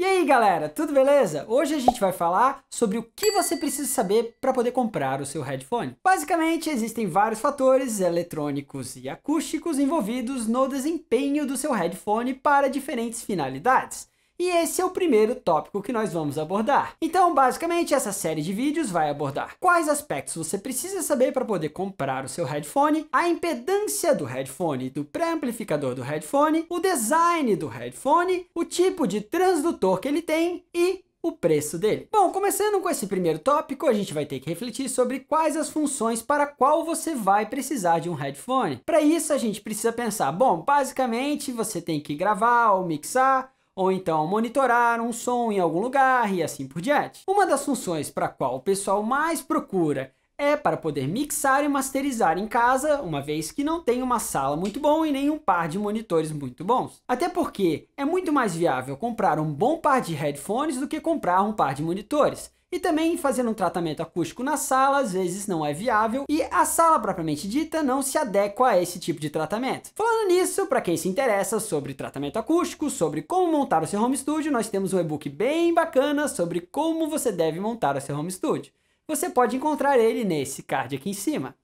E aí galera, tudo beleza? Hoje a gente vai falar sobre o que você precisa saber para poder comprar o seu headphone. Basicamente, existem vários fatores eletrônicos e acústicos envolvidos no desempenho do seu headphone para diferentes finalidades. E esse é o primeiro tópico que nós vamos abordar. Então, basicamente, essa série de vídeos vai abordar quais aspectos você precisa saber para poder comprar o seu headphone, a impedância do headphone, do pré-amplificador do headphone, o design do headphone, o tipo de transdutor que ele tem e o preço dele. Bom, começando com esse primeiro tópico, a gente vai ter que refletir sobre quais as funções para qual você vai precisar de um headphone. Para isso, a gente precisa pensar, bom, basicamente você tem que gravar ou mixar, ou então monitorar um som em algum lugar e assim por diante. Uma das funções para a qual o pessoal mais procura é para poder mixar e masterizar em casa, uma vez que não tem uma sala muito bom e nem um par de monitores muito bons. Até porque é muito mais viável comprar um bom par de headphones do que comprar um par de monitores. E também fazer um tratamento acústico na sala às vezes não é viável e a sala propriamente dita não se adequa a esse tipo de tratamento. Falando nisso, para quem se interessa sobre tratamento acústico, sobre como montar o seu home studio, nós temos um e-book bem bacana sobre como você deve montar o seu home studio. Você pode encontrar ele nesse card aqui em cima.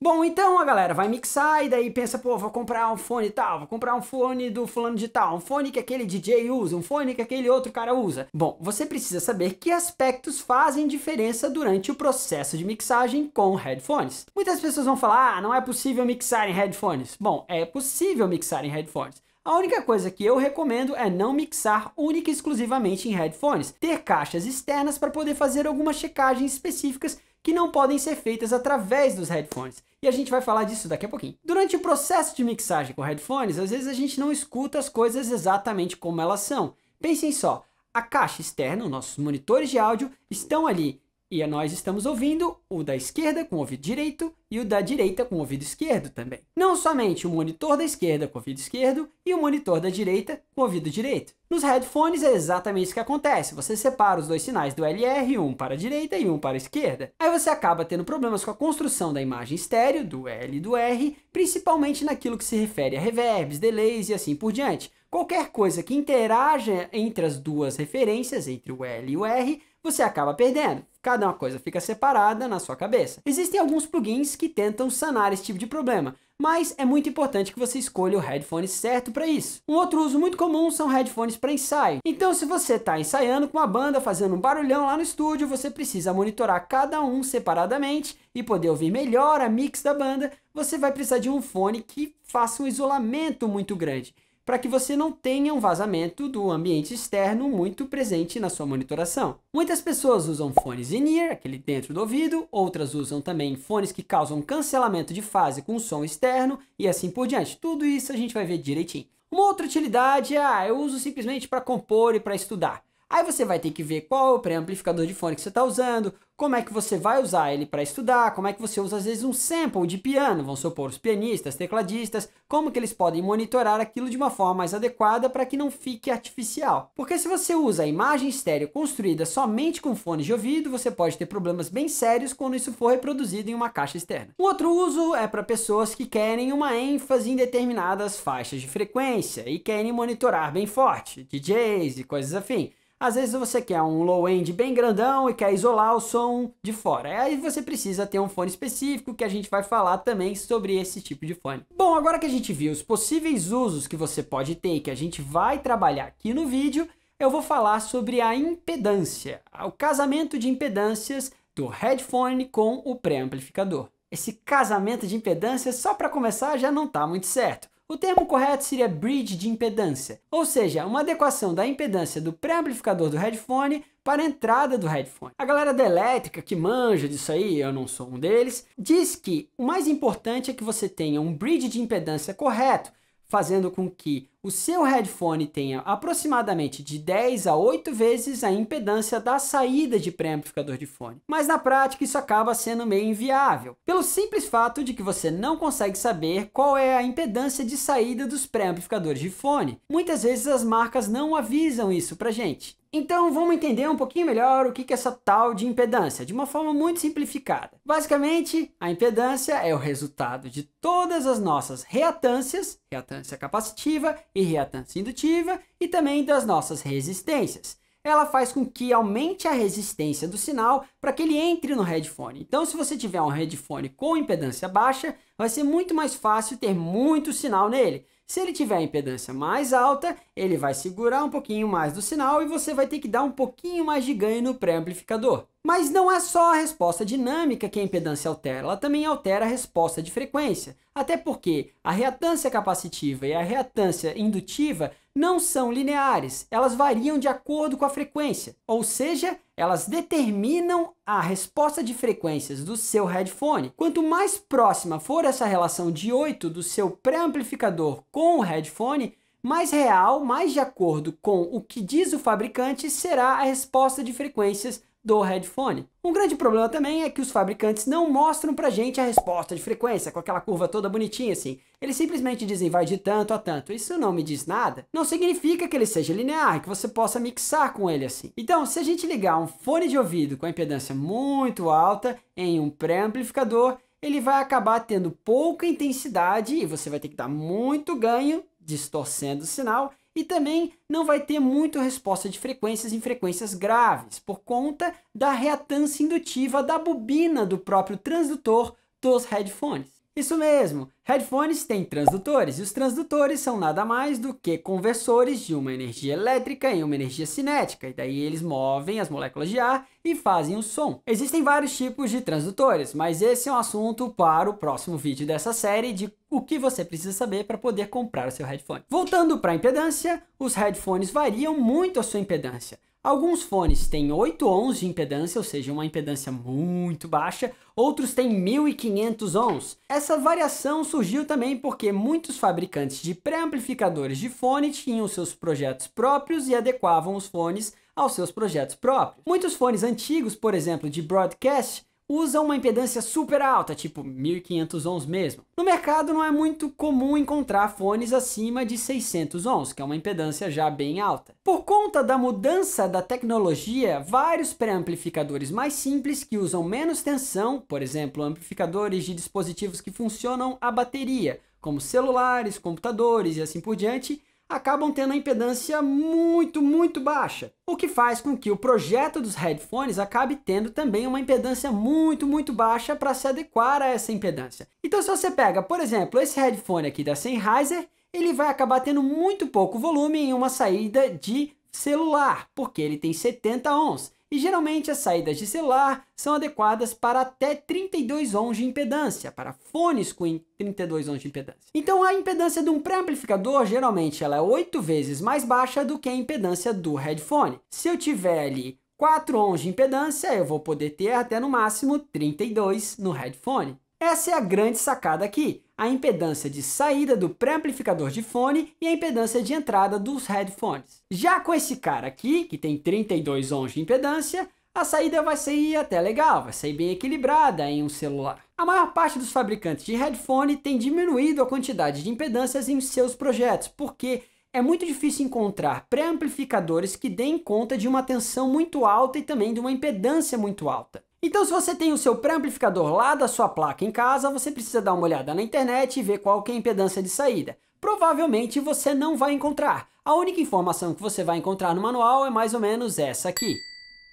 Bom, então a galera vai mixar e daí pensa, pô, vou comprar um fone tal, vou comprar um fone do fulano de tal, um fone que aquele DJ usa, um fone que aquele outro cara usa. Bom, você precisa saber que aspectos fazem diferença durante o processo de mixagem com headphones. Muitas pessoas vão falar, ah, não é possível mixar em headphones. Bom, é possível mixar em headphones. A única coisa que eu recomendo é não mixar única e exclusivamente em headphones, ter caixas externas para poder fazer algumas checagens específicas que não podem ser feitas através dos headphones e a gente vai falar disso daqui a pouquinho. Durante o processo de mixagem com headphones, às vezes a gente não escuta as coisas exatamente como elas são. Pensem só, a caixa externa, nossos monitores de áudio, estão ali e nós estamos ouvindo o da esquerda com o ouvido direito e o da direita com o ouvido esquerdo também. Não somente o monitor da esquerda com o ouvido esquerdo e o monitor da direita com o ouvido direito. Nos headphones é exatamente isso que acontece. Você separa os dois sinais do LR, um para a direita e um para a esquerda. Aí você acaba tendo problemas com a construção da imagem estéreo, do L e do R, principalmente naquilo que se refere a reverbs, delays e assim por diante. Qualquer coisa que interaja entre as duas referências, entre o L e o R, você acaba perdendo. Cada uma coisa fica separada na sua cabeça. Existem alguns plugins que tentam sanar esse tipo de problema, mas é muito importante que você escolha o headphone certo para isso. Um outro uso muito comum são headphones para ensaio. Então, se você está ensaiando com uma banda fazendo um barulhão lá no estúdio, você precisa monitorar cada um separadamente e poder ouvir melhor a mix da banda. Você vai precisar de um fone que faça um isolamento muito grande para que você não tenha um vazamento do ambiente externo muito presente na sua monitoração. Muitas pessoas usam fones in-ear, aquele dentro do ouvido, outras usam também fones que causam cancelamento de fase com som externo e assim por diante. Tudo isso a gente vai ver direitinho. Uma outra utilidade é, ah, eu uso simplesmente para compor e para estudar. Aí você vai ter que ver qual é o pré-amplificador de fone que você está usando, como é que você vai usar ele para estudar, como é que você usa às vezes um sample de piano, vão supor os pianistas, tecladistas, como que eles podem monitorar aquilo de uma forma mais adequada para que não fique artificial. Porque se você usa a imagem estéreo construída somente com fones de ouvido, você pode ter problemas bem sérios quando isso for reproduzido em uma caixa externa. Um outro uso é para pessoas que querem uma ênfase em determinadas faixas de frequência e querem monitorar bem forte, DJs e coisas afim. Às vezes você quer um low-end bem grandão e quer isolar o som de fora. Aí você precisa ter um fone específico que a gente vai falar também sobre esse tipo de fone. Bom, agora que a gente viu os possíveis usos que você pode ter e que a gente vai trabalhar aqui no vídeo, eu vou falar sobre a impedância, o casamento de impedâncias do headphone com o pré-amplificador. Esse casamento de impedâncias, só para começar, já não está muito certo. O termo correto seria bridge de impedância, ou seja, uma adequação da impedância do pré-amplificador do headphone para a entrada do headphone. A galera da elétrica que manja disso aí, eu não sou um deles, diz que o mais importante é que você tenha um bridge de impedância correto, fazendo com que o seu headphone tenha aproximadamente de 10 a 8 vezes a impedância da saída de pré-amplificador de fone. Mas na prática isso acaba sendo meio inviável, pelo simples fato de que você não consegue saber qual é a impedância de saída dos pré-amplificadores de fone. Muitas vezes as marcas não avisam isso pra gente. Então vamos entender um pouquinho melhor o que é essa tal de impedância, de uma forma muito simplificada. Basicamente, a impedância é o resultado de todas as nossas reatâncias, reatância capacitiva e reatância indutiva e também das nossas resistências. Ela faz com que aumente a resistência do sinal para que ele entre no headphone. Então, se você tiver um headphone com impedância baixa, vai ser muito mais fácil ter muito sinal nele. Se ele tiver a impedância mais alta, ele vai segurar um pouquinho mais do sinal e você vai ter que dar um pouquinho mais de ganho no pré-amplificador. Mas não é só a resposta dinâmica que a impedância altera, ela também altera a resposta de frequência. Até porque a reatância capacitiva e a reatância indutiva não são lineares, elas variam de acordo com a frequência, ou seja, elas determinam a resposta de frequências do seu headphone. Quanto mais próxima for essa relação de 8 do seu pré-amplificador com o headphone, mais real, mais de acordo com o que diz o fabricante, será a resposta de frequências do headphone. Um grande problema também é que os fabricantes não mostram pra gente a resposta de frequência, com aquela curva toda bonitinha assim. Eles simplesmente dizem vai de tanto a tanto. Isso não me diz nada. Não significa que ele seja linear, que você possa mixar com ele assim. Então, se a gente ligar um fone de ouvido com a impedância muito alta em um pré-amplificador, ele vai acabar tendo pouca intensidade e você vai ter que dar muito ganho distorcendo o sinal e também não vai ter muita resposta de frequências em frequências graves, por conta da reatância indutiva da bobina do próprio transdutor dos headphones. Isso mesmo, headphones têm transdutores, e os transdutores são nada mais do que conversores de uma energia elétrica em uma energia cinética, e daí eles movem as moléculas de ar e fazem o som. Existem vários tipos de transdutores, mas esse é um assunto para o próximo vídeo dessa série de o que você precisa saber para poder comprar o seu headphone. Voltando para a impedância, os headphones variam muito a sua impedância. Alguns fones têm 8 ohms de impedância, ou seja, uma impedância muito baixa, outros têm 1500 ohms. Essa variação surgiu também porque muitos fabricantes de pré-amplificadores de fone tinham seus projetos próprios e adequavam os fones aos seus projetos próprios. Muitos fones antigos, por exemplo, de broadcast, usam uma impedância super alta, tipo 1500 ohms mesmo. No mercado não é muito comum encontrar fones acima de 600 ohms, que é uma impedância já bem alta. Por conta da mudança da tecnologia, vários pré-amplificadores mais simples que usam menos tensão, por exemplo, amplificadores de dispositivos que funcionam a bateria, como celulares, computadores e assim por diante, acabam tendo a impedância muito, muito baixa, o que faz com que o projeto dos headphones acabe tendo também uma impedância muito, muito baixa para se adequar a essa impedância. Então se você pega, por exemplo, esse headphone aqui da Sennheiser, ele vai acabar tendo muito pouco volume em uma saída de celular, porque ele tem 70 ohms e geralmente as saídas de celular são adequadas para até 32 ohms de impedância, para fones com 32 ohms de impedância. Então a impedância de um pré-amplificador geralmente ela é 8 vezes mais baixa do que a impedância do headphone. Se eu tiver ali 4 ohms de impedância, eu vou poder ter até no máximo 32 no headphone. Essa é a grande sacada aqui a impedância de saída do pré-amplificador de fone e a impedância de entrada dos headphones. Já com esse cara aqui, que tem 32 ohms de impedância, a saída vai sair até legal, vai sair bem equilibrada em um celular. A maior parte dos fabricantes de headphone tem diminuído a quantidade de impedâncias em seus projetos, porque é muito difícil encontrar pré-amplificadores que deem conta de uma tensão muito alta e também de uma impedância muito alta. Então, se você tem o seu pré-amplificador lá da sua placa em casa, você precisa dar uma olhada na internet e ver qual é a impedância de saída. Provavelmente você não vai encontrar. A única informação que você vai encontrar no manual é mais ou menos essa aqui.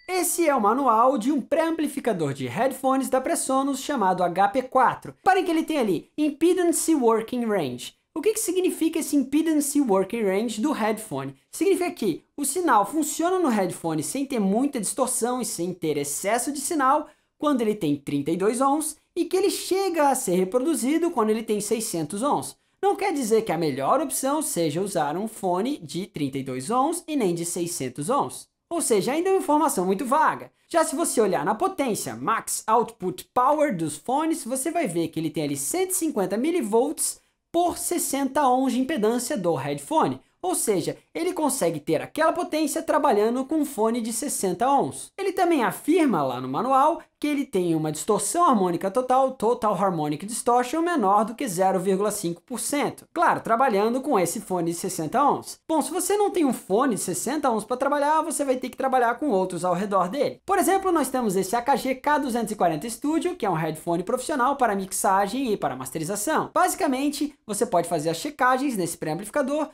Esse é o manual de um pré-amplificador de headphones da Presonus chamado HP4. Parem que ele tem ali Impedance Working Range. O que, que significa esse Impedance Working Range do headphone? Significa que o sinal funciona no headphone sem ter muita distorção e sem ter excesso de sinal quando ele tem 32 ohms e que ele chega a ser reproduzido quando ele tem 600 ohms. Não quer dizer que a melhor opção seja usar um fone de 32 ohms e nem de 600 ohms. Ou seja, ainda é uma informação muito vaga. Já se você olhar na potência Max Output Power dos fones, você vai ver que ele tem ali 150 mV por 60 ohms de impedância do headphone. Ou seja, ele consegue ter aquela potência trabalhando com um fone de 60 ohms. Ele também afirma lá no manual que ele tem uma distorção harmônica total, total harmonic distortion, menor do que 0,5%. Claro, trabalhando com esse fone de 60 ohms. Bom, se você não tem um fone de 60 ohms para trabalhar, você vai ter que trabalhar com outros ao redor dele. Por exemplo, nós temos esse AKG K240 Studio, que é um headphone profissional para mixagem e para masterização. Basicamente, você pode fazer as checagens nesse pré-amplificador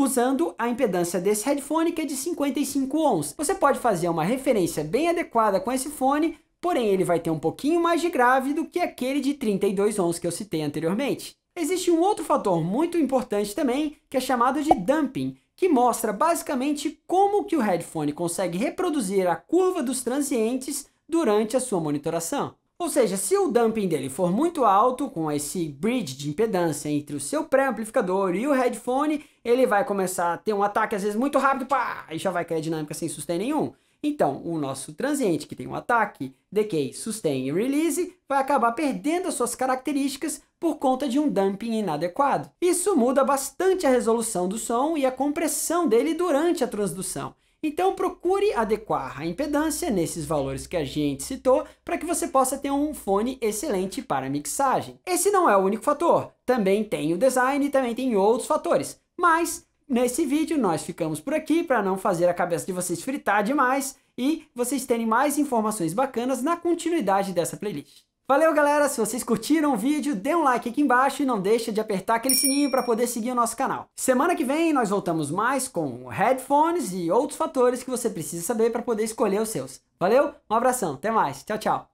usando a impedância desse headphone que é de 55 ohms. Você pode fazer uma referência bem adequada com esse fone, porém ele vai ter um pouquinho mais de grave do que aquele de 32 ohms que eu citei anteriormente. Existe um outro fator muito importante também, que é chamado de dumping, que mostra basicamente como que o headphone consegue reproduzir a curva dos transientes durante a sua monitoração. Ou seja, se o dumping dele for muito alto, com esse bridge de impedância entre o seu pré-amplificador e o headphone, ele vai começar a ter um ataque às vezes muito rápido, pá, e já vai cair a dinâmica sem sustain nenhum. Então, o nosso transiente que tem um ataque, decay, sustain e release, vai acabar perdendo as suas características por conta de um dumping inadequado. Isso muda bastante a resolução do som e a compressão dele durante a transdução. Então procure adequar a impedância nesses valores que a gente citou para que você possa ter um fone excelente para mixagem. Esse não é o único fator, também tem o design e também tem outros fatores, mas nesse vídeo nós ficamos por aqui para não fazer a cabeça de vocês fritar demais e vocês terem mais informações bacanas na continuidade dessa playlist. Valeu, galera! Se vocês curtiram o vídeo, dê um like aqui embaixo e não deixa de apertar aquele sininho para poder seguir o nosso canal. Semana que vem nós voltamos mais com headphones e outros fatores que você precisa saber para poder escolher os seus. Valeu, um abração, até mais, tchau, tchau!